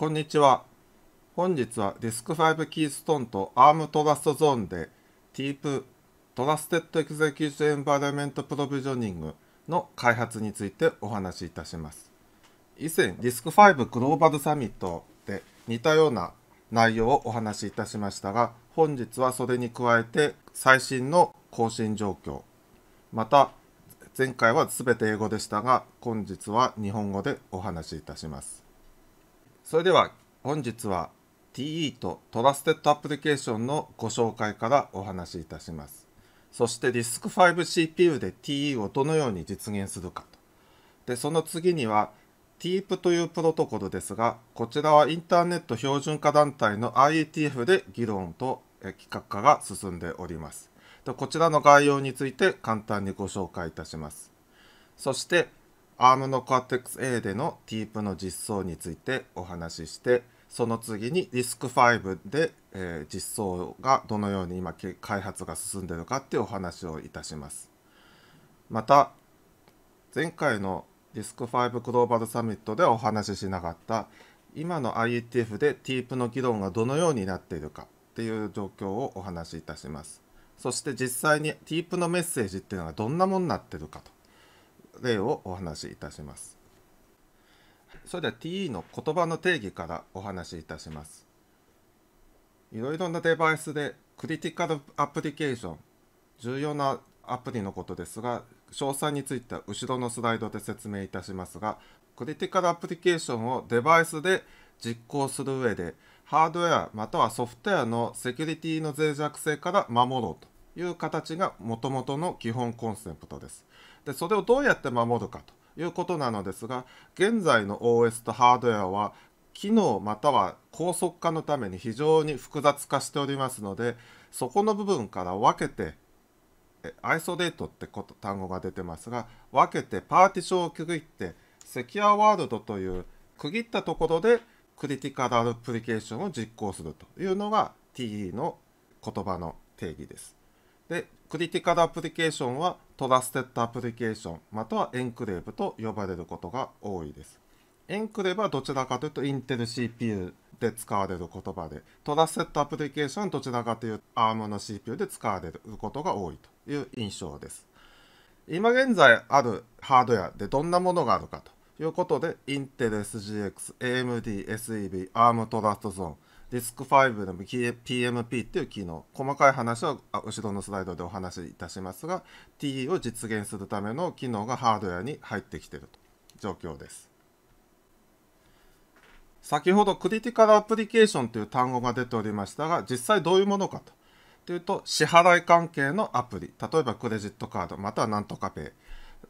こんにちは。本日はディスク5キーストーンとアームトラストゾーンで TIP トラステッドエクゼキューションエンバイラメントプロビジョニングの開発についてお話しいたします。以前ディスク5グローバルサミットで似たような内容をお話しいたしましたが本日はそれに加えて最新の更新状況また前回は全て英語でしたが本日は日本語でお話しいたします。それでは本日は TE とトラステッドアプリケーションのご紹介からお話しいたします。そして RISC-5CPU で TE をどのように実現するかと。で、その次には t e p というプロトコルですが、こちらはインターネット標準化団体の IETF で議論と企画化が進んでおります。でこちらの概要について簡単にご紹介いたします。そして ARM の Cortex-A での t e p の実装についてお話しして、その次に RISC-V で、えー、実装がどのように今開発が進んでいるかっていうお話をいたします。また前回の RISC-V グローバルサミットではお話ししなかった今の IETF で t e p の議論がどのようになっているかっていう状況をお話しいたします。そして実際に t e p のメッセージっていうのがどんなものになってるかと例をお話しいたします。それでは TE の言葉の定義からお話しいたします。いろいろなデバイスでクリティカルアプリケーション、重要なアプリのことですが、詳細については後ろのスライドで説明いたしますが、クリティカルアプリケーションをデバイスで実行する上で、ハードウェアまたはソフトウェアのセキュリティの脆弱性から守ろうという形がもともとの基本コンセプトです。でそれをどうやって守るかということなのですが現在の OS とハードウェアは機能または高速化のために非常に複雑化しておりますのでそこの部分から分けてアイソレートってこと単語が出てますが分けてパーティションを区切ってセキュアワールドという区切ったところでクリティカルアプリケーションを実行するというのが TE の言葉の定義です。でクリティカルアプリケーションはトラステッドアプリケーションまたはエンクレーブと呼ばれることが多いです。エンクレーブはどちらかというとインテル CPU で使われる言葉でトラステッドアプリケーションはどちらかというと ARM の CPU で使われることが多いという印象です。今現在あるハードウェアでどんなものがあるかということでインテル SGX、AMD、SEB、ARM トラストゾーンディスク5の PMP っていう機能細かい話は後ろのスライドでお話しいたしますが T e を実現するための機能がハードウェアに入ってきている状況です。先ほどクリティカルアプリケーションという単語が出ておりましたが実際どういうものかと。というと支払い関係のアプリ例えばクレジットカードまたはなんとかペイ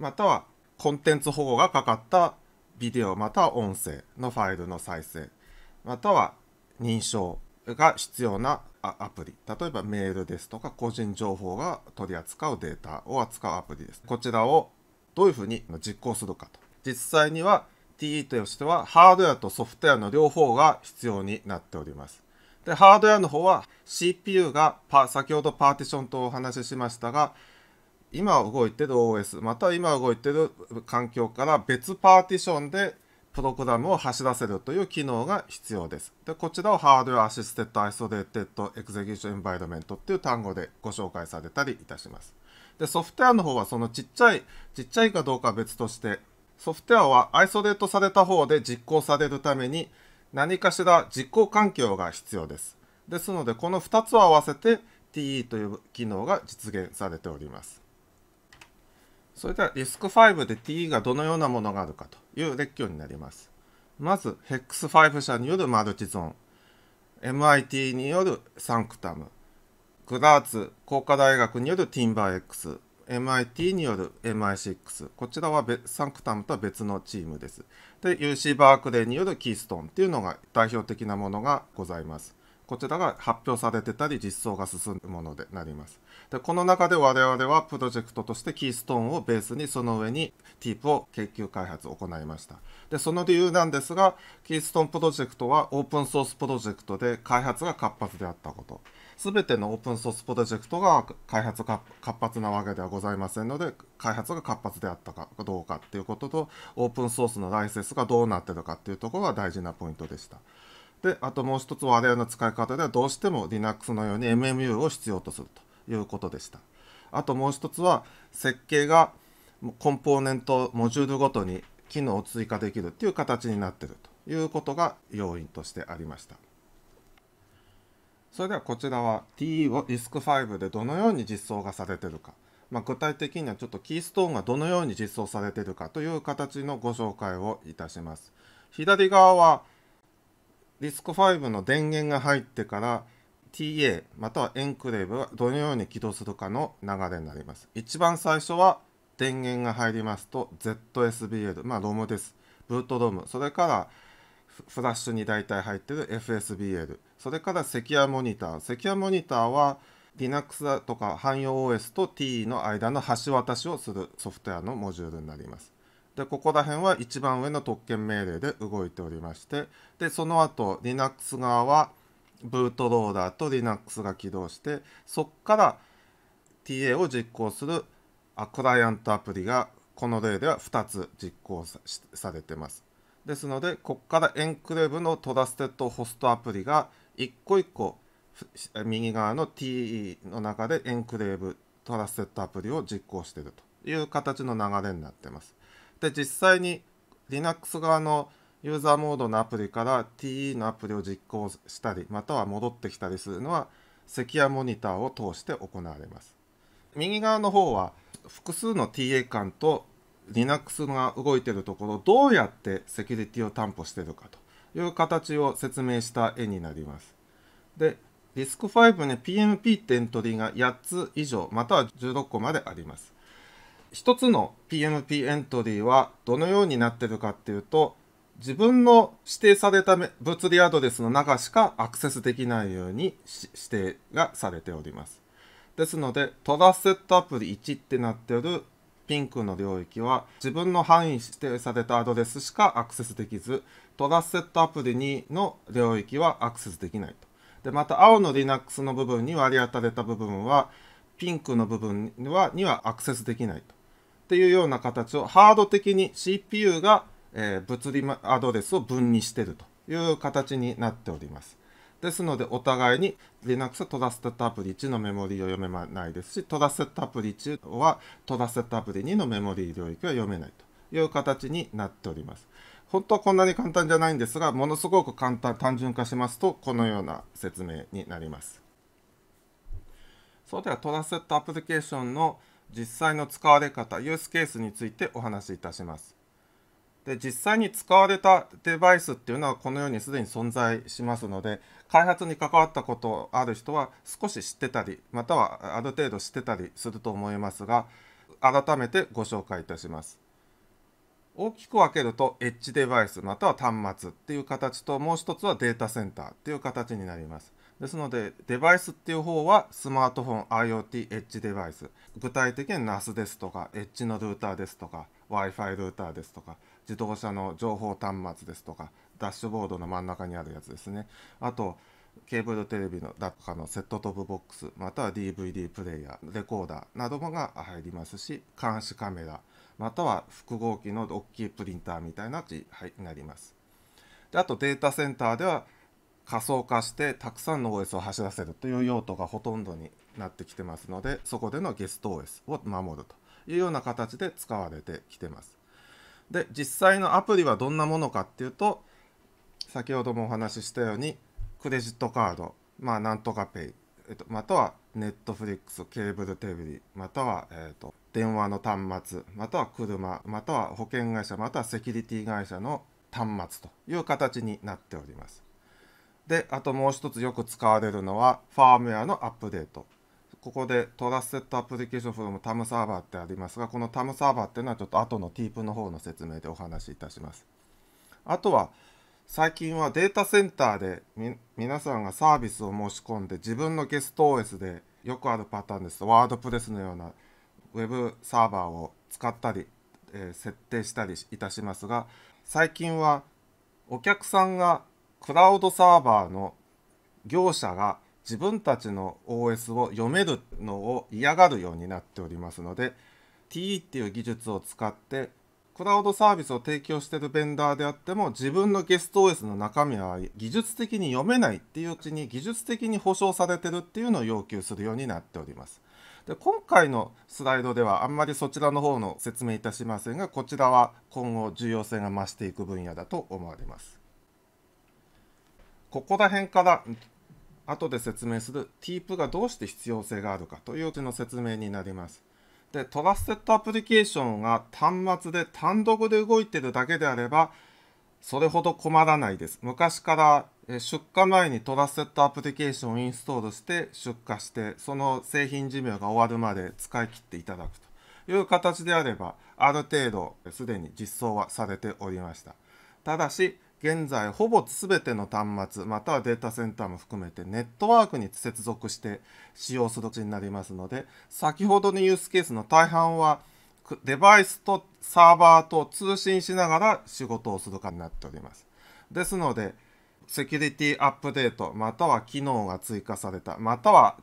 またはコンテンツ保護がかかったビデオまたは音声のファイルの再生または認証が必要なアプリ例えばメールですとか個人情報が取り扱うデータを扱うアプリですこちらをどういうふうに実行するかと実際には TE としてはハードウェアとソフトウェアの両方が必要になっておりますでハードウェアの方は CPU が先ほどパーティションとお話ししましたが今動いてる OS また今動いてる環境から別パーティションでプログラムを走らせるという機能が必要です。でこちらをハードウェアアシステッドアイソレーテッドエクゼキューションエンバイロメントっていう単語でご紹介されたりいたします。でソフトウェアの方はそのちっちゃい、ちっちゃいかどうかは別として、ソフトウェアはアイソレートされた方で実行されるために何かしら実行環境が必要です。ですのでこの2つを合わせて TE という機能が実現されております。それではリスク5で T がどのようなものがあるかという列挙になります。まず、HEX5 社によるマルチゾーン、MIT によるサンクタム、グラーツ工科大学によるティンバー X、MIT による MI6、こちらはサンクタムとは別のチームです。で、UC バークレーによるキーストーンというのが代表的なものがございます。こちらが発表されてたり実装が進むものでなります。でこの中で我々はプロジェクトとしてキーストーンをベースにその上に TEEP を研究開発を行いましたでその理由なんですがキーストーンプロジェクトはオープンソースプロジェクトで開発が活発であったこと全てのオープンソースプロジェクトが開発活発なわけではございませんので開発が活発であったかどうかっていうこととオープンソースのライセンスがどうなってるかっていうところが大事なポイントでした。であともう一つ我々の使い方ではどうしても Linux のように MMU を必要とすると。いうことでした。あともう一つは設計がコンポーネントモジュールごとに機能を追加できるっていう形になってるということが要因としてありました。それではこちらは TE を RISC-5 でどのように実装がされてるか、まあ、具体的にはちょっとキーストーンがどのように実装されてるかという形のご紹介をいたします。左側は RISC-5 の電源が入ってから TA またはエンクレーブはどのように起動するかの流れになります。一番最初は電源が入りますと ZSBL、まあ ROM です。ブート ROM、それからフラッシュに大体入ってる FSBL、それからセキュアモニター。セキュアモニターは Linux だとか汎用 OS と TE の間の橋渡しをするソフトウェアのモジュールになります。でここら辺は一番上の特権命令で動いておりましてでその後 Linux 側はブートローダーと Linux が起動してそこから TA を実行するクライアントアプリがこの例では2つ実行されてます。ですのでここからエンクレーブのトラステッドホストアプリが1個1個右側の TE の中でエンクレーブトラステッドアプリを実行しているという形の流れになってます。で実際に Linux 側のユーザーモードのアプリから TE のアプリを実行したり、または戻ってきたりするのは、セキュアモニターを通して行われます。右側の方は、複数の TA 間と Linux が動いているところ、どうやってセキュリティを担保しているかという形を説明した絵になります。で、リスク5に PMP ってエントリーが8つ以上、または16個まであります。1つの PMP エントリーはどのようになってるかっていうと、自分の指定された物理アドレスの中しかアクセスできないように指定がされております。ですので、トラスセットアプリ1ってなっているピンクの領域は自分の範囲指定されたアドレスしかアクセスできず、トラスセットアプリ2の領域はアクセスできないと。で、また青の Linux の部分に割り当たれた部分は、ピンクの部分にはアクセスできないと。っていうような形をハード的に CPU がえー、物理アドレスを分離しているという形になっております。ですので、お互いに Linux はトラステッドアプリ1のメモリーを読めないですし、トラステッドアプリ1はトラステッドアプリ2のメモリー領域は読めないという形になっております。本当はこんなに簡単じゃないんですが、ものすごく簡単、単純化しますと、このような説明になります。それではトラステッドアプリケーションの実際の使われ方、ユースケースについてお話しいたします。で実際に使われたデバイスっていうのはこのようにすでに存在しますので開発に関わったことある人は少し知ってたりまたはある程度知ってたりすると思いますが改めてご紹介いたします。大きく分けるとエッジデバイスまたは端末っていう形ともう一つはデータセンターっていう形になります。ですのでデバイスっていう方はスマートフォン IoT エッジデバイス具体的に NAS ですとかエッジのルーターですとか w i f i ルーターですとか自動車の情報端末ですとか、ダッシュボードの真ん中にあるやつですね。あと、ケーブルテレビのだとかのセットトップボックス、または DVD プレイヤー、レコーダーなどもが入りますし、監視カメラ、または複合機の大きいプリンターみたいな機になります。であとデータセンターでは仮想化してたくさんの OS を走らせるという用途がほとんどになってきてますのでそこでのゲスト OS を守るというような形で使われてきてます。で実際のアプリはどんなものかっていうと先ほどもお話ししたようにクレジットカードまあなんとかペイ、えっと、またはネットフリックスケーブルテレビまたは、えっと、電話の端末または車または保険会社またはセキュリティ会社の端末という形になっております。であともう一つよく使われるのはファームウェアのアップデートここでトラスセットアプリケーションフロムタムサーバーってありますが、このタムサーバーっていうのはちょっと後の TEEP の方の説明でお話しいたします。あとは、最近はデータセンターで皆さんがサービスを申し込んで自分のゲスト OS でよくあるパターンですワードプレスのようなウェブサーバーを使ったり、えー、設定したりいたしますが最近はお客さんがクラウドサーバーの業者が自分たちの OS を読めるのを嫌がるようになっておりますので TE っていう技術を使ってクラウドサービスを提供してるベンダーであっても自分のゲスト OS の中身は技術的に読めないっていううちに技術的に保証されてるっていうのを要求するようになっております。で今回のスライドではあんまりそちらの方の説明いたしませんがこちらは今後重要性が増していく分野だと思われます。ここら辺から後で説明する t ー p がどうして必要性があるかといううちの説明になります。で、トラステッドアプリケーションが端末で単独で動いてるだけであれば、それほど困らないです。昔から出荷前にトラステッドアプリケーションをインストールして出荷して、その製品寿命が終わるまで使い切っていただくという形であれば、ある程度すでに実装はされておりました。ただし、現在ほぼ全ての端末またはデータセンターも含めてネットワークに接続して使用する形になりますので先ほどのユースケースの大半はデバイスとサーバーと通信しながら仕事をするかになっております。ですのでセキュリティアップデートまたは機能が追加されたまたは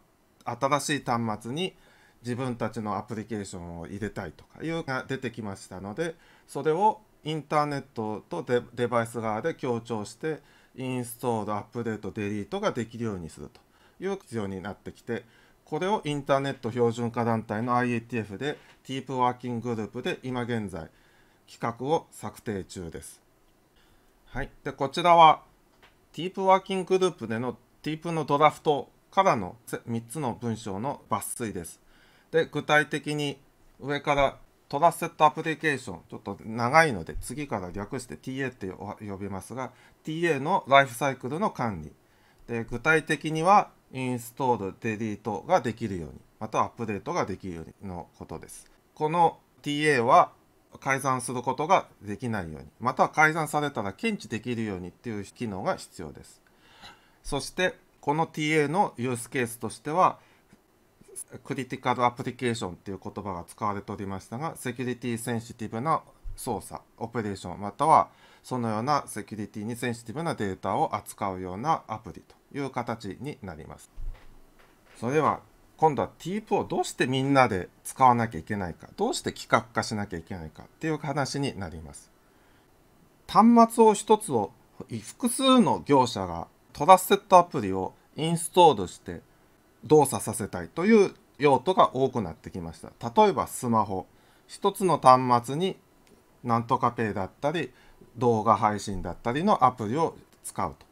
新しい端末に自分たちのアプリケーションを入れたいとかいうが出てきましたのでそれをインターネットとデデバイス側で強調してインストールアップデートデリートができるようにするという必要になってきてこれをインターネット標準化団体の IETF でティープワーキンググループで今現在企画を策定中です。はい、でこちらはティープワーキンググループでのティープのドラフトからの3つの文章の抜粋です。で具体的に上からトラスセットアプリケーション、ちょっと長いので、次から略して TA って呼びますが、TA のライフサイクルの管理。で具体的には、インストール、デリートができるように、またはアップデートができるようにのことです。この TA は改ざんすることができないように、または改ざんされたら検知できるようにっていう機能が必要です。そして、この TA のユースケースとしては、クリティカルアプリケーションっていう言葉が使われておりましたが、セキュリティセンシティブな操作、オペレーション、またはそのようなセキュリティにセンシティブなデータを扱うようなアプリという形になります。それでは今度は t e p をどうしてみんなで使わなきゃいけないか、どうして企画化しなきゃいけないかっていう話になります。端末を1つを複数の業者がトラスセットアプリをインストールして動作させたいという用途が多くなってきました。例えばスマホ。1つの端末になんとかペイだったり動画配信だったりのアプリを使うと。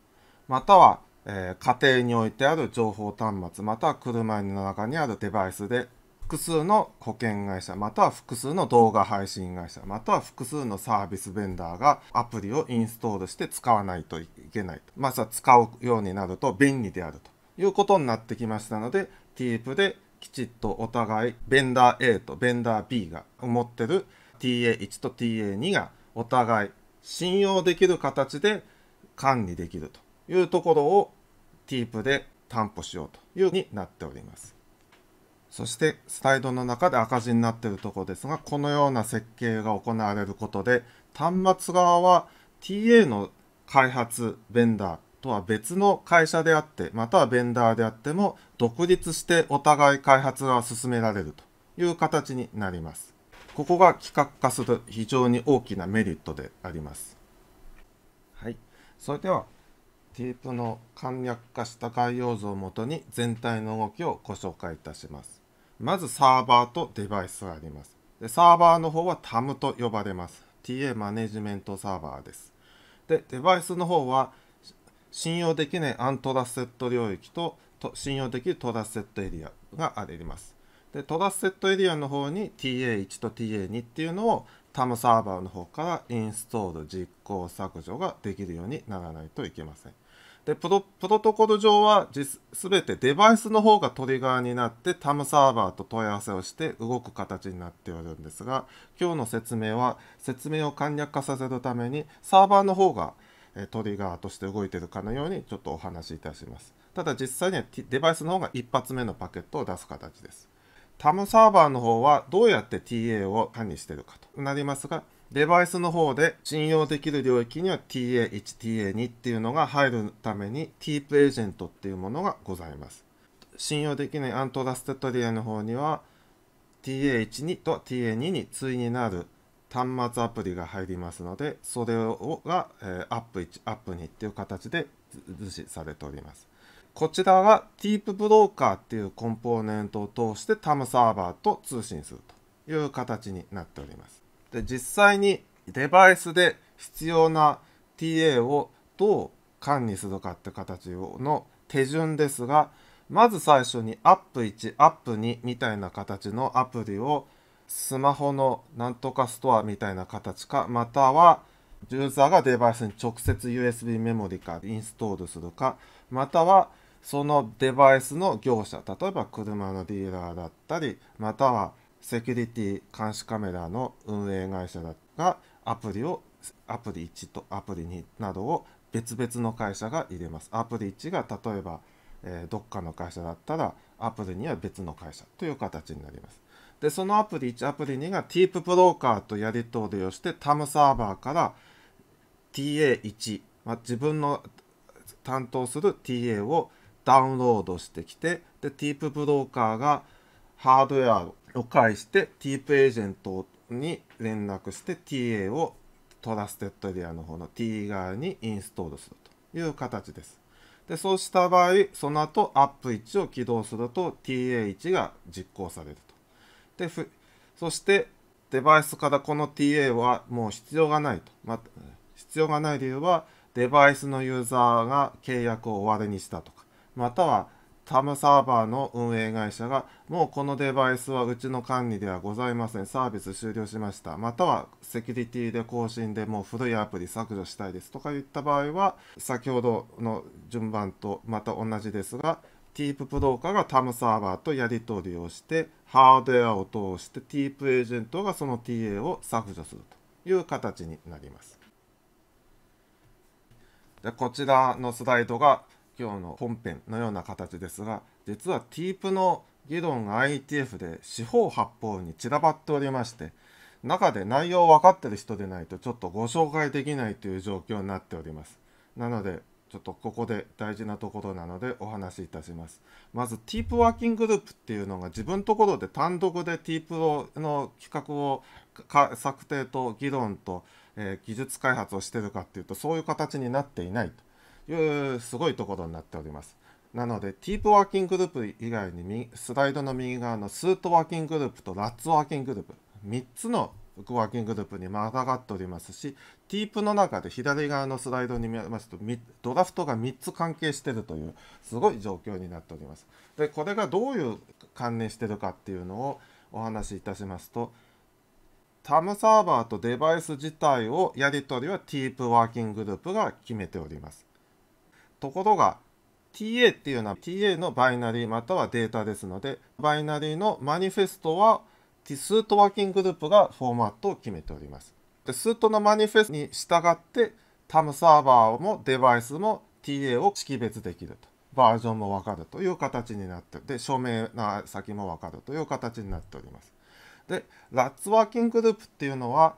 または、えー、家庭に置いてある情報端末または車の中にあるデバイスで複数の保険会社または複数の動画配信会社または複数のサービスベンダーがアプリをインストールして使わないといけないとまずは使うようになると便利であるということになってきましたので、ティープできちっとお互い、ベンダー A とベンダー B が持ってる TA1 と TA2 がお互い信用できる形で管理できるというところをティープで担保しようというふうになっております。そしてスライドの中で赤字になっているところですが、このような設計が行われることで、端末側は TA の開発ベンダーとは別の会社であって、またはベンダーであっても、独立してお互い開発が進められるという形になります。ここが企画化する非常に大きなメリットであります。はい。それでは、テープの簡略化した概要図をもとに全体の動きをご紹介いたします。まずサーバーとデバイスがあります。でサーバーの方は TAM と呼ばれます。TA マネジメントサーバーです。で、デバイスの方は信用できないアントラスセット領域と信用できるトラスセットエリアがあります。でトラスセットエリアの方に TA1 と TA2 っていうのを TAM サーバーの方からインストール実行削除ができるようにならないといけません。でプロトコル上は全てデバイスの方がトリガーになって TAM サーバーと問い合わせをして動く形になっておるんですが今日の説明は説明を簡略化させるためにサーバーの方がトリガーとして動いてるかのようにちょっとお話しいたします。ただ実際にはデバイスの方が1発目のパケットを出す形です。TAM サーバーの方はどうやって TA を管理してるかとなりますが、デバイスの方で信用できる領域には TA1、TA2 っていうのが入るために TP エージェントっていうものがございます。信用できないアントラステトリアの方には TA12 と TA2 に対になる端末アプリが入りますので、それをが、えー、アップ1、アップ2っていう形で図示されております。こちらはテ e e p ブローカーっていうコンポーネントを通して TAM サーバーと通信するという形になっております。で、実際にデバイスで必要な TA をどう管理するかって形の手順ですが、まず最初にア p プ1アッ p 2みたいな形のアプリをスマホのなんとかストアみたいな形か、またはユーザーがデバイスに直接 USB メモリかインストールするか、またはそのデバイスの業者、例えば車のディーラーだったり、またはセキュリティ監視カメラの運営会社だがアプリをアプリ1とアプリ2などを別々の会社が入れます。アプリ1が例えば、えー、どっかの会社だったらアプリには別の会社という形になります。でそのアプリ1アプリ2が t ー p ブローカーとやり取りをして t ム m サーバーから TA1、まあ、自分の担当する TA をダウンロードしてきてでィー p ブローカーがハードウェアを介して t ー p エージェントに連絡して TA をトラステッドエリアの方の T 側にインストールするという形です。でそうした場合その後アッ p 1を起動すると TA1 が実行されるでそしてデバイスからこの TA はもう必要がないと、ま、必要がない理由はデバイスのユーザーが契約を終わりにしたとかまたは TAM サーバーの運営会社がもうこのデバイスはうちの管理ではございませんサービス終了しましたまたはセキュリティで更新でもう古いアプリ削除したいですとかいった場合は先ほどの順番とまた同じですが Teep ブローカーがタムサーバーとやり取りをして、ハードウェアを通して Teep エージェントがその TA を削除するという形になります。でこちらのスライドが今日の本編のような形ですが、実は Teep の議論が IETF で四方八方に散らばっておりまして、中で内容を分かってる人でないとちょっとご紹介できないという状況になっております。なので、ちょっとここで大事なところなのでお話しいたします。まず、ティープワーキンググループっていうのが自分ところで単独でティープをの企画を策定と議論と、えー、技術開発をしてるかっていうとそういう形になっていないというすごいところになっております。なので、ティープワーキンググループ以外にスライドの右側のスートワーキンググループとラッツワーキンググループ3つのワーキンググループにまたがっておりますし、ティープの中で左側のスライドに見ますと、ドラフトが3つ関係してるという、すごい状況になっております。で、これがどういう関連してるかっていうのをお話しいたしますと、タムサーバーとデバイス自体をやり取りはティープワーキンググループが決めております。ところが、TA っていうのは TA のバイナリーまたはデータですので、バイナリーのマニフェストはティスートワーキンググループがフォーマットを決めております。でスートのマニフェストに従って TAM サーバーもデバイスも TA を識別できると。バージョンもわかるという形になってで、署名の先もわかるという形になっております。で、ラッツワーキンググループっていうのは、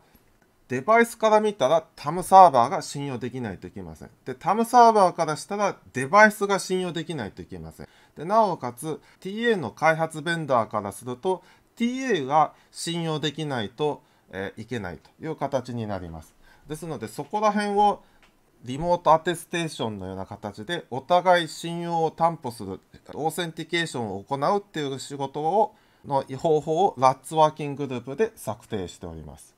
デバイスから見たら TAM サーバーが信用できないといけません。で、TAM サーバーからしたらデバイスが信用できないといけません。で、なおかつ TA の開発ベンダーからすると TA が信用できないと、えー、いけないという形になります。ですのでそこら辺をリモートアテステーションのような形でお互い信用を担保するオーセンティケーションを行うっていう仕事をの方法をラッツワーキンググループで策定しております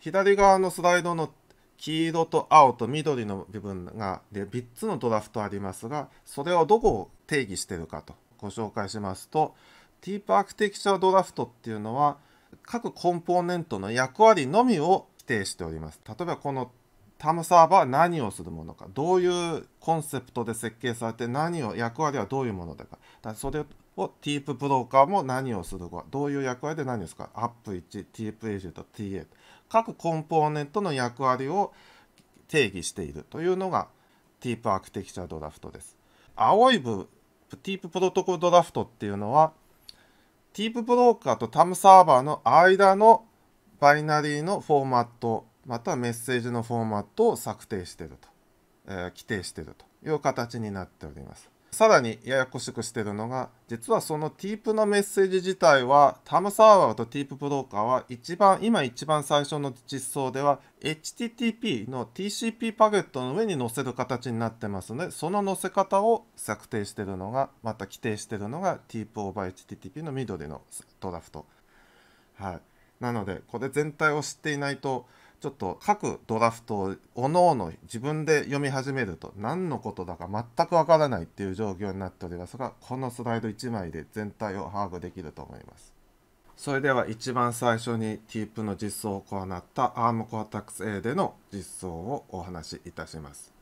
左側のスライドの黄色と青と緑の部分がで3つのドラフトありますがそれをどこを定義してるかとご紹介しますとディープアーキテクチャドラフトっていうのは各コンポーネントの役割のみを規定しております例えばこのタムサーバーは何をするものかどういうコンセプトで設計されて何を役割はどういうものだかだそれをティープブローカーも何をするかどういう役割で何ですかアップ1ティープエージェント TA 各コンポーネントの役割を定義しているというのがティープアーキテクチャドラフトです青い部ティーププロトコルドラフトっていうのはティープブローカーとタムサーバーの間のバイナリーのフォーマット、またはメッセージのフォーマットを策定していると、えー、規定しているという形になっております。さらにややこしくしてるのが実はその TEEP のメッセージ自体はタムサーバーと TEEP ブローカーは一番今一番最初の実装では HTTP の TCP パケットの上に載せる形になってますのでその載せ方を策定してるのがまた規定してるのが TEEP over HTTP の緑のドラフト。はい、なのでこれ全体を知っていないとちょっと各ドラフトを各々自分で読み始めると何のことだか全くわからないっていう状況になっておりますがこのスライド1枚で全体を把握できると思いますそれでは一番最初に t ー p の実装を行ったアームコアタックス A での実装をお話しいたします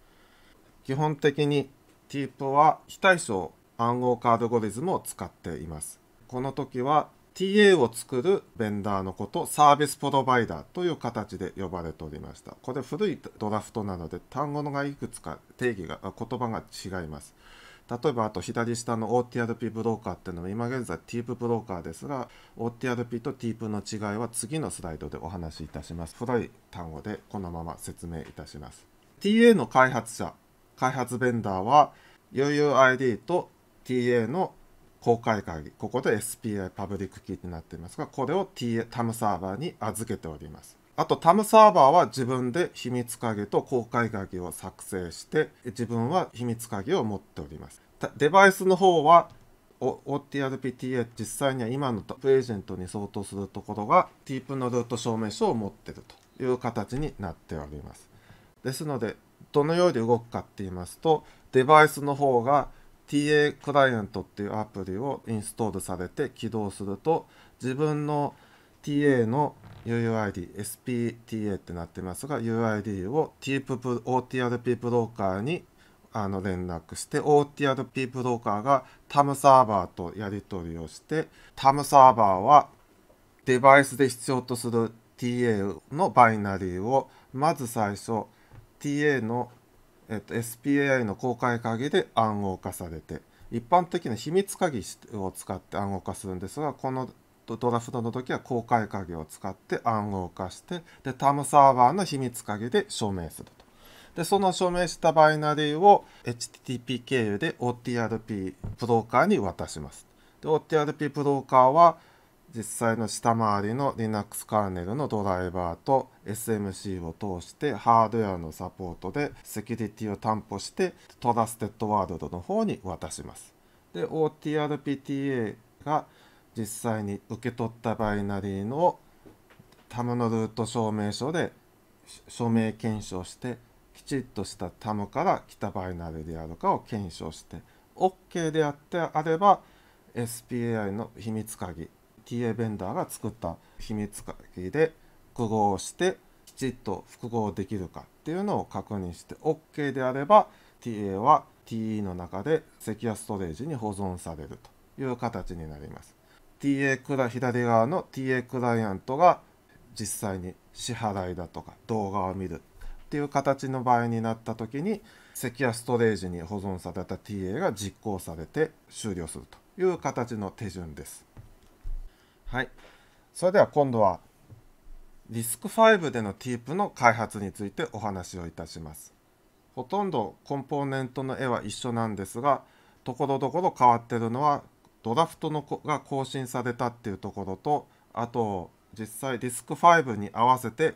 基本的に t ー p は非対称暗号化アルゴリズムを使っていますこの時は TA を作るベンダーのことサービスプロバイダーという形で呼ばれておりましたこれ古いドラフトなので単語のがいくつか定義が言葉が違います例えばあと左下の OTRP ブローカーっていうのは今現在 t e p ブローカーですが OTRP と t e p の違いは次のスライドでお話しいたします古い単語でこのまま説明いたします TA の開発者開発ベンダーは UUID と TA の公開会議、ここで SPI パブリックキーになっていますが、これを TAM サーバーに預けております。あと TAM サーバーは自分で秘密鍵と公開鍵を作成して、自分は秘密鍵を持っております。デバイスの方は OTRPTA 実際には今のトップエージェントに相当するところが TIP のルート証明書を持っているという形になっております。ですので、どのように動くかって言いますと、デバイスの方が TA クライアントっていうアプリをインストールされて起動すると自分の TA の UUID、SPTA ってなってますが UID を OTRP ブローカーにあの連絡して OTRP ブローカーが TAM サーバーとやり取りをして TAM サーバーはデバイスで必要とする TA のバイナリーをまず最初 TA のえっと、SPAI の公開鍵で暗号化されて一般的な秘密鍵を使って暗号化するんですがこのドラフトの時は公開鍵を使って暗号化してでタムサーバーの秘密鍵で証明すると。でその証明したバイナリーを HTTP 経由で OTRP ブローカーに渡します。で OTRP ブローカーは実際の下回りの Linux カーネルのドライバーと SMC を通してハードウェアのサポートでセキュリティを担保してトラステッドワールドの方に渡します。で OTRPTA が実際に受け取ったバイナリーのタムのルート証明書で署名検証してきちっとしたタムから来たバイナリーであるかを検証して OK であってあれば SPAI の秘密鍵 TA ベンダーが作った秘密鍵で複合してきちっと複合できるかっていうのを確認して OK であれば TA は TE の中でセキュアストレージに保存されるという形になります TA クラ左側の TA クライアントが実際に支払いだとか動画を見るっていう形の場合になった時にセキュアストレージに保存された TA が実行されて終了するという形の手順ですはい、それでは今度は RISC-5 でのィープの開発についてお話をいたします。ほとんどコンポーネントの絵は一緒なんですがところどころ変わってるのはドラフトのが更新されたっていうところとあと実際 RISC-5 に合わせて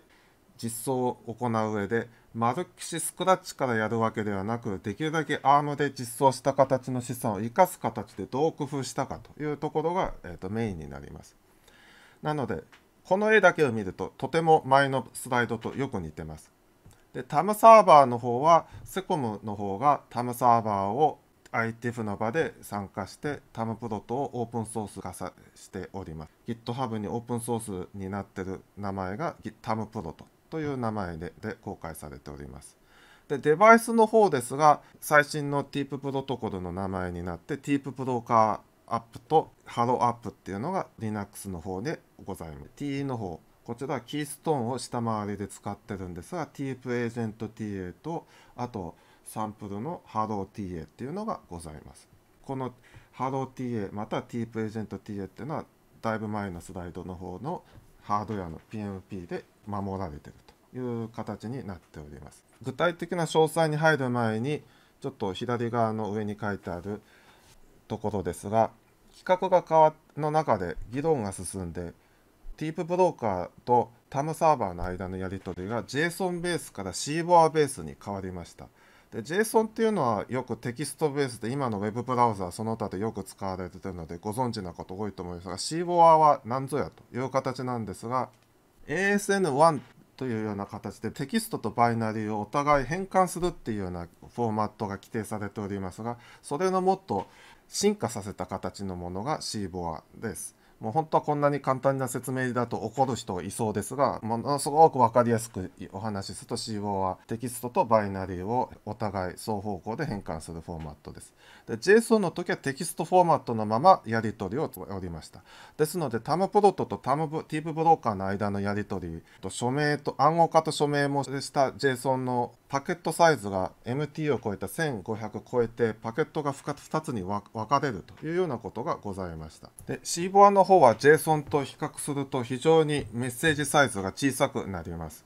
実装を行う上でマルキシスクラッチからやるわけではなくできるだけ ARM で実装した形の資産を生かす形でどう工夫したかというところが、えーとメインになります。なのでこの絵だけを見るととても前のスライドとよく似てます。でタムサーバーの方はセコムの方がタムサーバーを ITF の場で参加してタムプロトをオープンソース化しております。GitHub にオープンソースになってる名前が t タムプロトという名前でで公開されております。でデバイスの方ですが最新の TEEP プロトコルの名前になって TEEP プローアップとハローアップっていうのが Linux の方でございます。TE の方、こちらはキーストーンを下回りで使ってるんですが、t ィープエージェント TA と、あとサンプルのハロー TA っていうのがございます。このハロー TA また t ティープエージェント TA っていうのは、だいぶ前のスライドの方のハードウェアの PMP で守られてるという形になっております。具体的な詳細に入る前に、ちょっと左側の上に書いてあるところですが企画が変わの中で議論が進んでディープブローカーとタムサーバーの間のやり取りが JSON ベースから CBOR ベースに変わりましたで JSON っていうのはよくテキストベースで今の Web ブラウザその他でよく使われているのでご存知なこと多いと思いますが CBOR は何ぞやという形なんですが ASN1 というような形でテキストとバイナリーをお互い変換するっていうようなフォーマットが規定されておりますがそれのもっと進化させた形のものがシーボアです。もう本当はこんなに簡単な説明だと怒る人いそうですがものすごく分かりやすくお話しすると CO はテキストとバイナリーをお互い双方向で変換するフォーマットですで JSON の時はテキストフォーマットのままやり取りをおりました。ですので、タムプロットとタムティープブローカーの間のやり取りと署名と暗号化と署名もした JSON のパケットサイズが MT を超えた1500超えてパケットが2つに分かれるというようなことがございました。で、シボアの方は JSON と比較すると非常にメッセージサイズが小さくなります。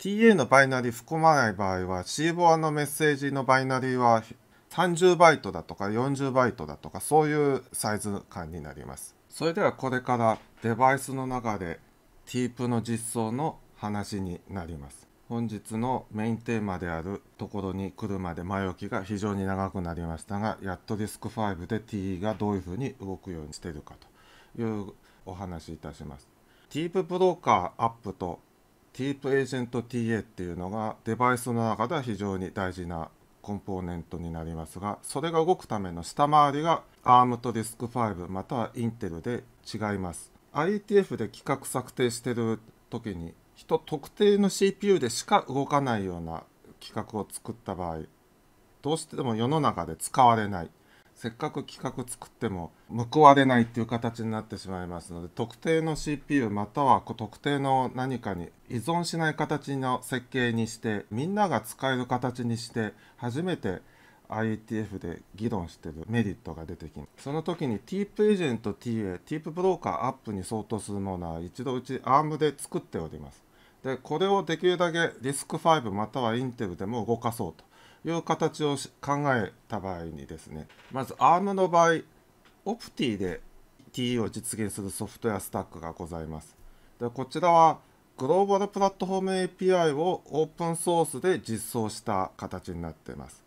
TA のバイナリー含まない場合は C ボアのメッセージのバイナリーは30バイトだとか40バイトだとかそういうサイズ感になりますそれではこれからデバイスの中でティープの実装の話になります本日のメインテーマであるところに来るまで前置きが非常に長くなりましたがやっとディスク5で TE がどういうふうに動くようにしてるかというお話いたします。ティープブローカーアップとティープエージェント TA っていうのがデバイスの中では非常に大事なコンポーネントになりますがそれが動くための下回りが ARM と RISC-5 または Intel で違います IETF で規格策定してる時に人特定の CPU でしか動かないような規格を作った場合どうしても世の中で使われないせっかく企画作っても報われないっていう形になってしまいますので特定の CPU または特定の何かに依存しない形の設計にしてみんなが使える形にして初めて IETF で議論してるメリットが出てきますその時に t e p エージェント TA、t e p ブローカーアップに相当するものは一度うち ARM で作っておりますでこれをできるだけ RISC-5 またはインテルでも動かそうという形を考えた場合にですねまず ARM の場合オプティで TE を実現するソフトウェアスタックがございますでこちらはグローバルプラットフォーム API をオープンソースで実装した形になっています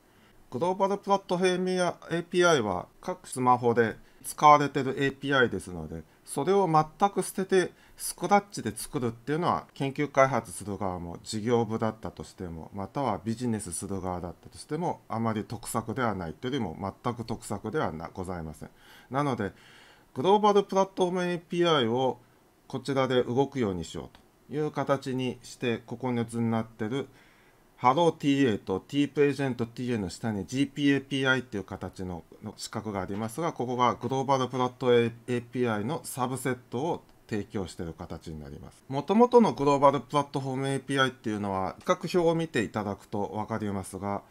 グローバルプラットフォームや API は各スマホで使われている API ですのでそれを全く捨ててスコダッチで作るっていうのは研究開発する側も事業部だったとしてもまたはビジネスする側だったとしてもあまり得策ではないというよりも全く得策ではなございません。なのでグローバルプラットフォーム API をこちらで動くようにしようという形にしてここに図になってる HelloTA と TPagentTA の下に GPAPI っていう形の資格がありますがここがグローバルプラット API のサブセットを提供してる形になります。もともとのグローバルプラットフォーム API っていうのは、比較表を見ていただくと分かりますが、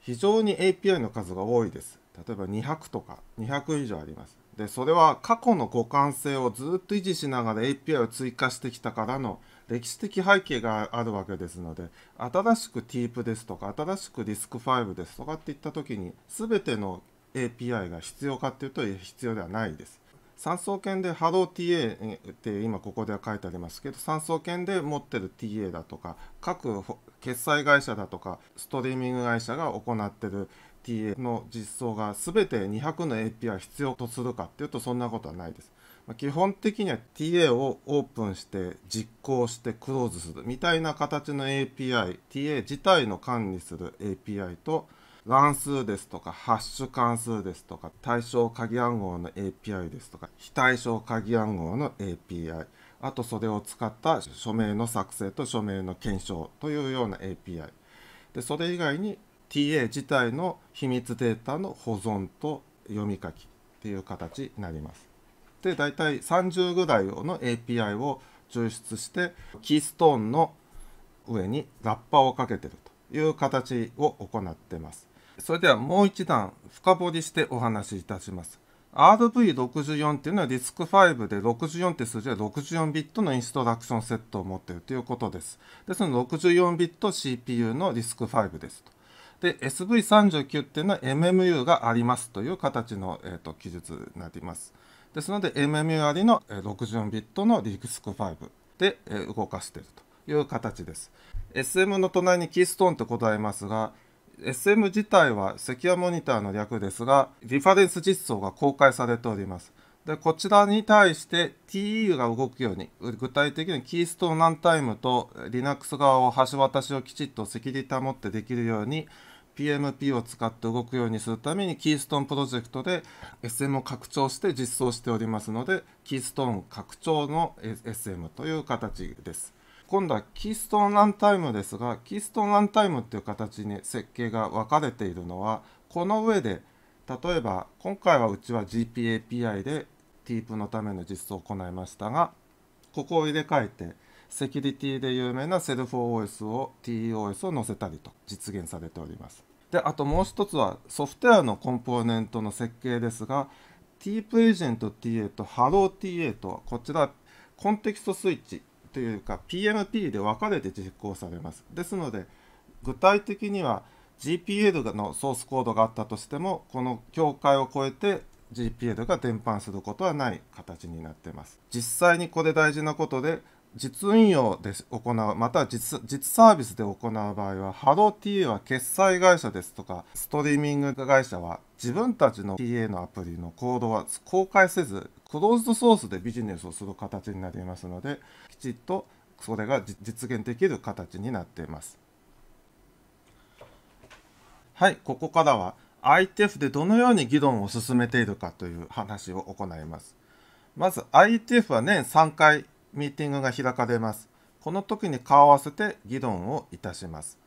非常に API の数が多いです。例えば200とか200以上あります。で、それは過去の互換性をずっと維持しながら API を追加してきたからの歴史的背景があるわけですので、新しく TEEP ですとか、新しく RISC-V ですとかっていった時に、全ての API が必要かっていうと必要ではないです。三層圏で波動 TA って今ここでは書いてありますけど三層圏で持ってる TA だとか各決済会社だとかストリーミング会社が行ってる TA の実装が全て200の API 必要とするかっていうとそんなことはないです。基本的には TA をオープンして実行してクローズするみたいな形の API、TA 自体の管理する API と乱数ですとか、ハッシュ関数ですとか、対象鍵暗号の API ですとか、非対象鍵暗号の API、あとそれを使った署名の作成と署名の検証というような API。で、それ以外に TA 自体の秘密データの保存と読み書きっていう形になります。で、大体30ぐらいの API を抽出して、キーストーンの上にラッパをかけてるという形を行ってます。それではもう一段深掘りしてお話しいたします。RV64 っていうのは r i スク5で64って数字は64ビットのインストラクションセットを持っているということです。で、その64ビット CPU の r i スク5ですと。で、SV39 っていうのは MMU がありますという形の、えーと、記述になります。ですので、MMU ありの64ビットの r i スク5で動かしているという形です。SM の隣にキーストーンとございますが、SM 自体はセキュアモニターの略ですが、リファレンス実装が公開されております。でこちらに対して TEU が動くように具体的にキーストーンランタイムと Linux 側を橋渡しをきちっとセキュリティ保ってできるように PMP を使って動くようにするためにキーストーンプロジェクトで SM を拡張して実装しておりますのでキーストーン拡張の SM という形です。今度はキーストーンランタイムですがキーストーンランタイムっていう形に設計が分かれているのはこの上で例えば今回はうちは GPAPI で t e p のための実装を行いましたがここを入れ替えてセキュリティで有名な SELFOS を TEOS を載せたりと実現されております。であともう一つはソフトウェアのコンポーネントの設計ですが t e p エージェント TA と HelloTA とこちらコンテキストスイッチというか PMP で分かれて実行されます。ですので具体的には GPL のソースコードがあったとしてもこの境界を越えて GPL が伝播することはない形になってます。実際にこれ大事なことで実運用で行うまた実サービスで行う場合は HelloTA は決済会社ですとかストリーミング会社は自分たちの TA のアプリのコードは公開せずクローズドソースでビジネスをする形になりますのできちっとそれが実現できる形になっていますはいここからは ITF でどのように議論を進めているかという話を行いますまず ITF は年3回ミーティングが開かれますこの時に顔を合わせて議論をいたします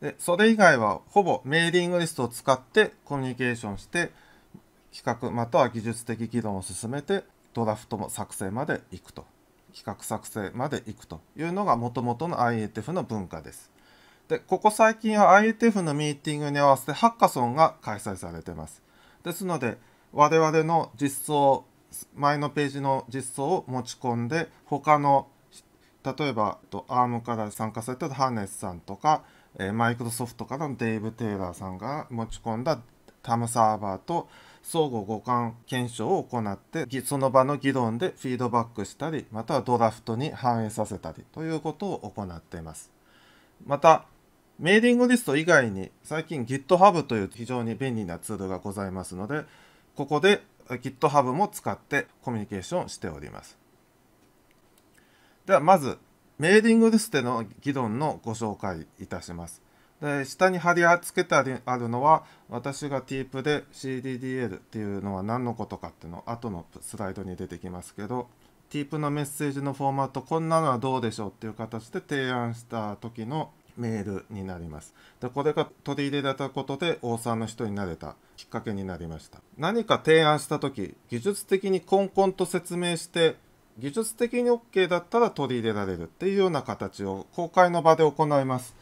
でそれ以外はほぼメーリングリストを使ってコミュニケーションして企画または技術的議論を進めてドラフト作成まで行くと企画作成まで行くというのがもともとの IATF の文化です。でここ最近は IATF のミーティングに合わせてハッカソンが開催されてます。ですので我々の実装前のページの実装を持ち込んで他の例えばアームから参加されたハーネスさんとかマイクロソフトからのデイブ・テイラーさんが持ち込んだタムサーバーと相互互換検証を行ってその場の議論でフィードバックしたりまたはドラフトに反映させたりということを行っていますまたメーリングリスト以外に最近 GitHub という非常に便利なツールがございますのでここで GitHub も使ってコミュニケーションしておりますではまずメーリングリストでの議論のご紹介いたしますで下に貼り付けてあるのは私が TEEP で CDDL っていうのは何のことかっていうの後のスライドに出てきますけど TEEP のメッセージのフォーマットこんなのはどうでしょうっていう形で提案した時のメールになりますでこれが取り入れられたことでオーサーの人になれたきっかけになりました何か提案した時技術的にコンコンと説明して技術的に OK だったら取り入れられるっていうような形を公開の場で行います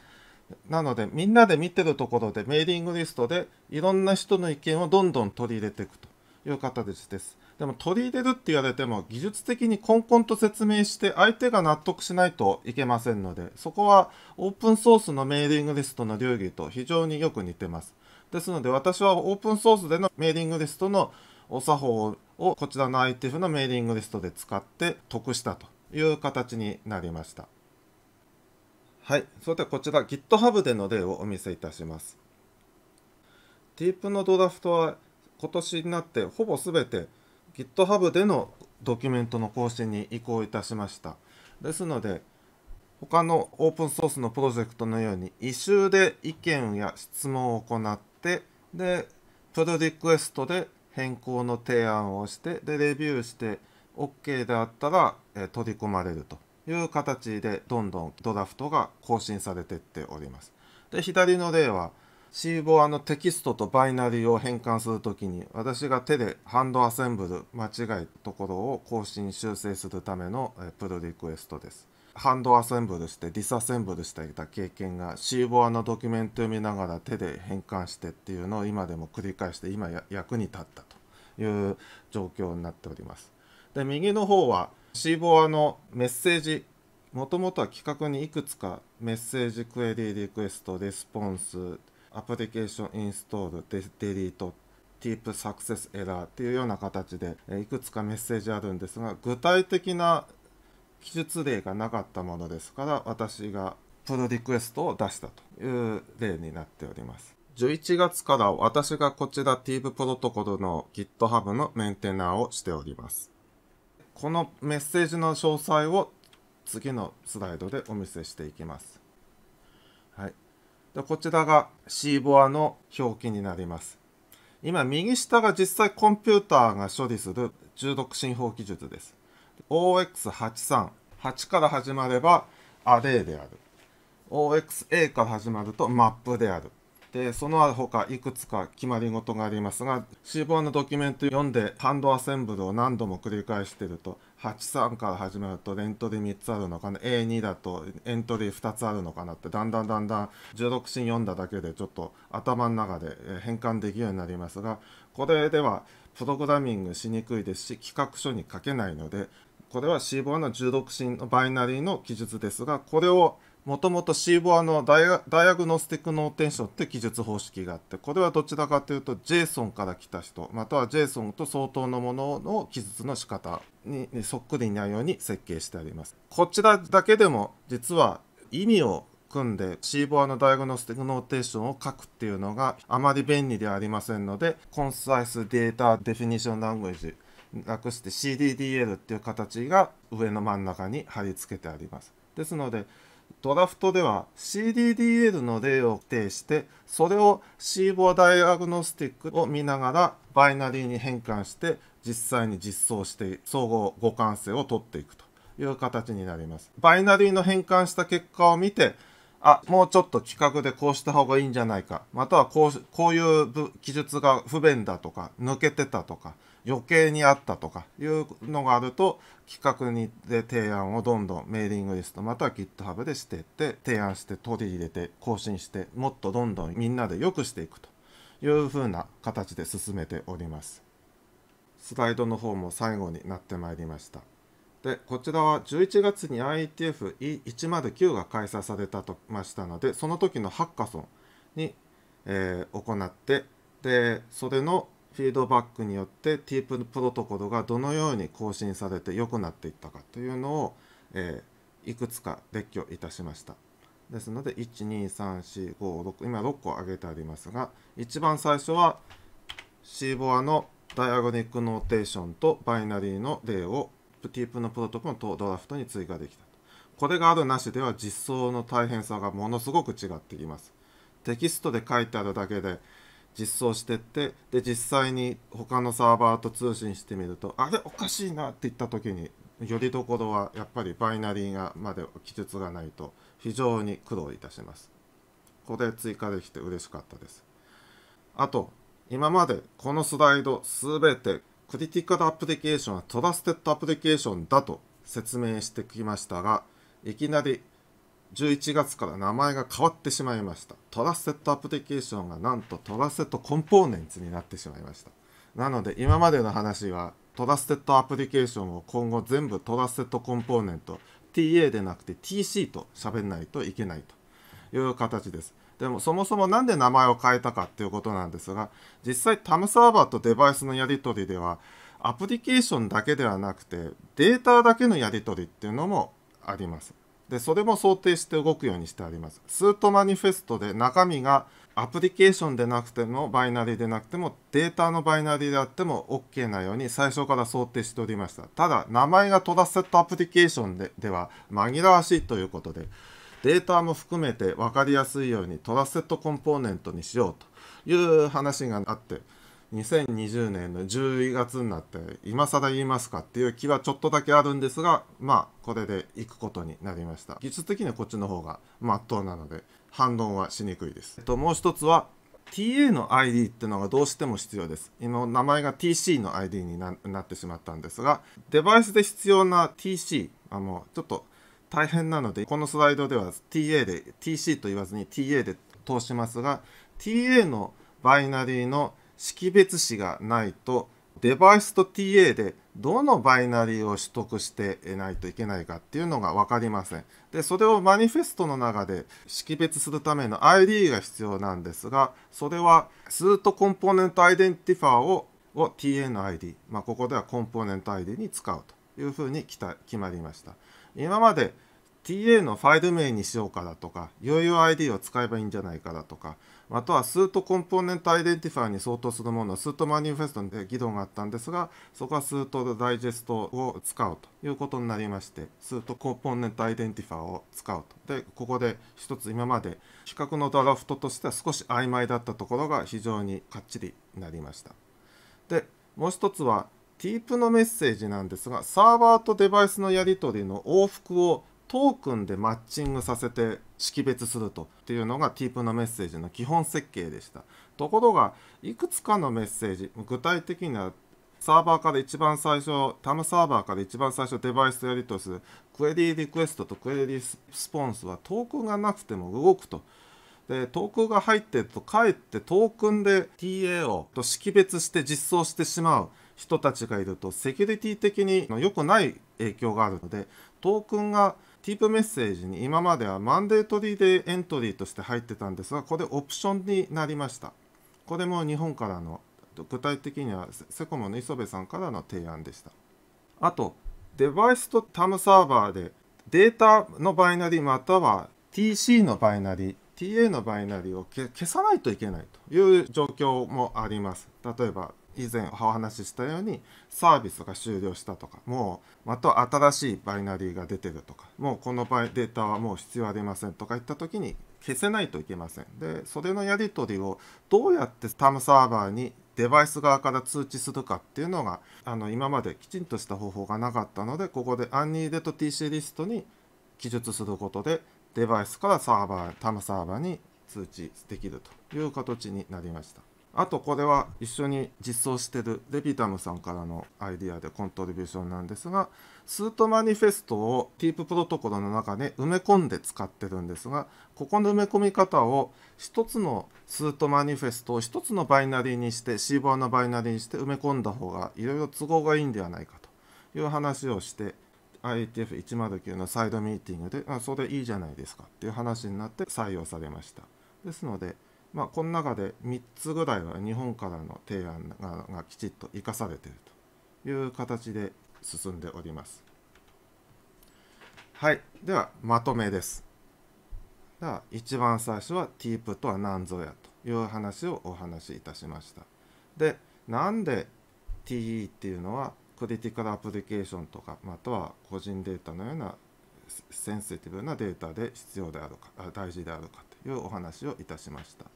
なのでみんなで見てるところでメーリングリストでいろんな人の意見をどんどん取り入れていくという形です。でも取り入れるって言われても技術的に根ンと説明して相手が納得しないといけませんのでそこはオープンソースのメーリングリストの流儀と非常によく似てます。ですので私はオープンソースでのメーリングリストのお作法をこちらの ITF のメーリングリストで使って得したという形になりました。はい。それではこちら GitHub での例をお見せいたします。ディープのドラフトは今年になってほぼ全て GitHub でのドキュメントの更新に移行いたしました。ですので、他のオープンソースのプロジェクトのように、異臭で意見や質問を行って、で、プルリクエストで変更の提案をして、で、レビューして、OK であったら、え取り込まれると。いう形でどんどんドラフトが更新されてっております。で左の例は c ボアのテキストとバイナリーを変換する時に私が手でハンドアセンブル間違いところを更新修正するためのプルリクエストです。ハンドアセンブルしてディサセンブルしていた経験が c ボアのドキュメントを見ながら手で変換してっていうのを今でも繰り返して今役に立ったという状況になっております。で右の方はシーボアのメッセージもともとは企画にいくつかメッセージクエリーリクエストレスポンスアプリケーションインストールデデリートティープサクセスエラーっていうような形でいくつかメッセージあるんですが具体的な記述例がなかったものですから私がプロリクエストを出したという例になっております11月から私がこちら t ィーブプロトコルの GitHub のメンテナーをしておりますこのメッセージの詳細を次のスライドでお見せしていきます。はい、でこちらが C ボアの表記になります。今、右下が実際コンピューターが処理する中毒信法技術です。OX83、8から始まればアレイである。OXA から始まるとマップである。でその他いくつか決まり事がありますが C4 のドキュメント読んでハンドアセンブルを何度も繰り返してると83から始めるとエントリー3つあるのかな A2 だとエントリー2つあるのかなってだんだんだんだん16進読んだだけでちょっと頭の中で変換できるようになりますがこれではプログラミングしにくいですし企画書に書けないのでこれは C4 の16進のバイナリーの記述ですがこれをもともと C ボアのダイアダイアグノスティックノーテンションって記述方式があってこれはどちらかというと JSON から来た人または JSON と相当のものの記述の仕方にそっくりになるように設計してありますこちらだけでも実は意味を組んで C ボアのダイアグノスティックノーテーションを書くっていうのがあまり便利ではありませんのでコンサイスデータデフィニションラン a g ージ略して CDDL っていう形が上の真ん中に貼り付けてありますですのでドラフトでは CDDL の例を定して、それをシーボダイアグノスティックを見ながらバイナリーに変換して実際に実装して総合互換性を取っていくという形になります。バイナリーの変換した結果を見て、あ、もうちょっと企画でこうした方がいいんじゃないか、またはこうこういう記述が不便だとか、抜けてたとか、余計にあったとかいうのがあると企画にで提案をどんどんメーリングリストまたは GitHub でしてって提案して取り入れて更新してもっとどんどんみんなで良くしていくというふうな形で進めておりますスライドの方も最後になってまいりましたでこちらは11月に IETF109 が開催されたとましたのでその時のハッカソンに、えー、行ってでそれのフィードバックによって T プロトコルがどのように更新されて良くなっていったかというのを、えー、いくつか列挙いたしました。ですので12345 6、今6個挙げてありますが一番最初はシーボアのダイアゴニックノーテーションとバイナリーの例を T プのプロトコルとドラフトに追加できたこれがあるなしでは実装の大変さがものすごく違ってきますテキストで書いてあるだけで実装してってで実際に他のサーバーと通信してみるとあれおかしいなって言った時によりどころはやっぱりバイナリーがまで記述がないと非常に苦労いたしますこれ追加できて嬉しかったですあと今までこのスライド全てクリティカルアプリケーションはトラステッドアプリケーションだと説明してきましたがいきなり11月から名前が変わってしまいました。トラスセットアプリケーションがなんとトラスセットコンポーネンツになってしまいました。なので今までの話はトラスセットアプリケーションを今後全部トラスセットコンポーネント TA でなくて TC と喋んないといけないという形です。でもそもそも何で名前を変えたかっていうことなんですが実際 TAM サーバーとデバイスのやり取りではアプリケーションだけではなくてデータだけのやり取りっていうのもあります。でそれも想定して動くようにしてありますスートマニフェストで中身がアプリケーションでなくてもバイナリーでなくてもデータのバイナリーであっても OK なように最初から想定しておりましたただ名前がトラセットアプリケーションででは紛らわしいということでデータも含めて分かりやすいようにトラセットコンポーネントにしようという話があって2020年の11月になって今更言いますかっていう気はちょっとだけあるんですがまあこれで行くことになりました技術的にはこっちの方がまっとうなので反論はしにくいです、えっと、もう一つは TA の ID ってのがどうしても必要です今名前が TC の ID になってしまったんですがデバイスで必要な TC あのちょっと大変なのでこのスライドでは TA で TC と言わずに TA で通しますが TA のバイナリーの識別子がないとデバイスと TA でどのバイナリーを取得してないといけないかっていうのが分かりません。で、それをマニフェストの中で識別するための ID が必要なんですが、それはスートコンポーネントアイデンティファーをを TA の ID、まあ、ここではコンポーネント ID に使うというふうに決まりました。今まで TA のファイル名にしようかだとか、UUID を使えばいいんじゃないかだとか、あとはスートコンポーネントアイデンティファーに相当するものスートマニフェストで議論があったんですがそこはスートダイジェストを使うということになりましてスートコンポーネントアイデンティファーを使うとでここで一つ今まで比較のドラフトとしては少し曖昧だったところが非常にかっちりなりましたでもう一つは t ー p のメッセージなんですがサーバーとデバイスのやり取りの往復をトークンでマッチングさせて識別するとっていうのが TIP のメッセージの基本設計でしたところがいくつかのメッセージ具体的にはサーバーから一番最初、タムサーバーから一番最初デバイスやり取りする、クエリーリクエストとクエリースポンスはトークンがなくても動くと。で、トークンが入ってると、かえってトークンで TA をと識別して実装してしまう人たちがいると、セキュリティ的に良くない影響があるので、トークンがティープメッセージに今まではマンデートリーでエントリーとして入ってたんですが、これオプションになりました。これも日本からの、具体的にはセコムの磯部さんからの提案でした。あと、デバイスとタムサーバーでデータのバイナリまたは TC のバイナリー、TA のバイナリーを消さないといけないという状況もあります。例えば以前お話ししたようにサービスが終了したとかもうまた新しいバイナリーが出てるとかもうこのデータはもう必要ありませんとか言った時に消せないといけませんでそれのやり取りをどうやってタムサーバーにデバイス側から通知するかっていうのがあの今まできちんとした方法がなかったのでここでアンニーデド TC リストに記述することでデバイスからサーバータムサーバーに通知できるという形になりました。あとこれは一緒に実装してるレビタムさんからのアイディアでコントリビューションなんですがスートマニフェストをテ e ーププロトコルの中に埋め込んで使ってるんですがここの埋め込み方を1つのスートマニフェストを1つのバイナリーにして C バーのバイナリーにして埋め込んだ方がいろいろ都合がいいんではないかという話をして IETF109 のサイドミーティングであそれいいじゃないですかっていう話になって採用されました。ですのでまあ、この中で3つぐらいは日本からの提案がきちっと生かされているという形で進んでおります。はい、ではまとめです。では一番最初は t ー p とは何ぞやという話をお話しいたしました。で、なんで TE っていうのはクリティカルアプリケーションとかまたは個人データのようなセンシティブなデータで必要であるか大事であるかというお話をいたしました。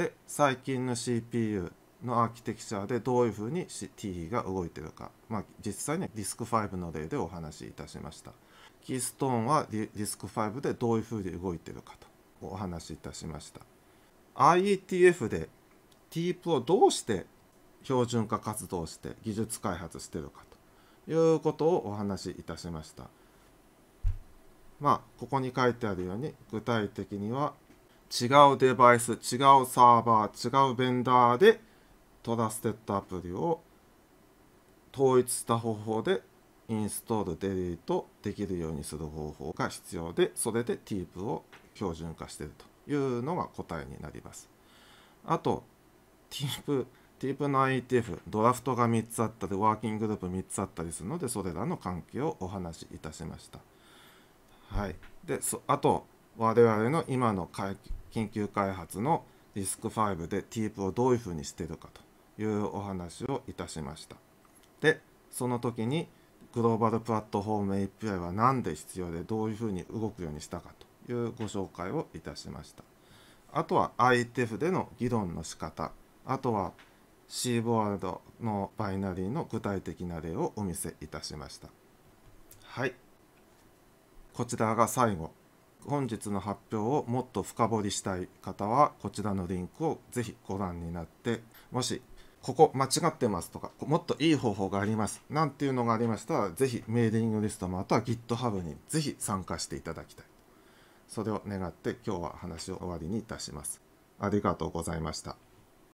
で最近の CPU のアーキテクチャでどういうふうに TE が動いてるか、まあ、実際にディスク5の例でお話しいたしましたキーストーンはディスク5でどういうふうに動いてるかとお話しいたしました IETF で TIP をどうして標準化活動して技術開発してるかということをお話しいたしましたまあここに書いてあるように具体的には違うデバイス、違うサーバー、違うベンダーでトラステッドアプリを統一した方法でインストール、デリートできるようにする方法が必要で、それで t e p を標準化しているというのが答えになります。あと、t e p TIP の IETF、ドラフトが3つあったり、ワーキンググループ3つあったりするので、それらの関係をお話しいたしました。はい。で、あと、我々の今の会研究開発のリスク5で t ー p をどういうふうにしてるかというお話をいたしました。でその時にグローバルプラットフォーム API は何で必要でどういうふうに動くようにしたかというご紹介をいたしました。あとは IETF での議論の仕方あとはシーボードのバイナリーの具体的な例をお見せいたしました。はい。こちらが最後本日の発表をもっと深掘りしたい方はこちらのリンクをぜひご覧になってもしここ間違ってますとかもっといい方法がありますなんていうのがありましたらぜひメーディングリストまたは GitHub にぜひ参加していただきたいそれを願って今日は話を終わりにいたしますありがとうございました